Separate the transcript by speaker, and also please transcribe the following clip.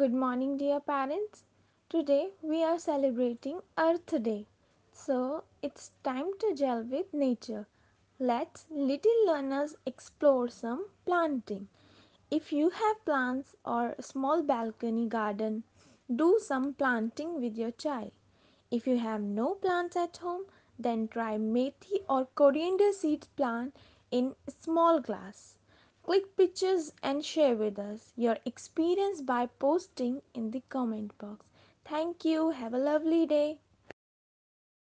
Speaker 1: Good morning, dear parents. Today we are celebrating Earth Day. So it's time to gel with nature. Let's little learners explore some planting. If you have plants or small balcony garden, do some planting with your child. If you have no plants at home, then try methi or coriander seeds plant in small glass. Click pictures and share with us your experience by posting in the comment box. Thank you. Have a lovely day.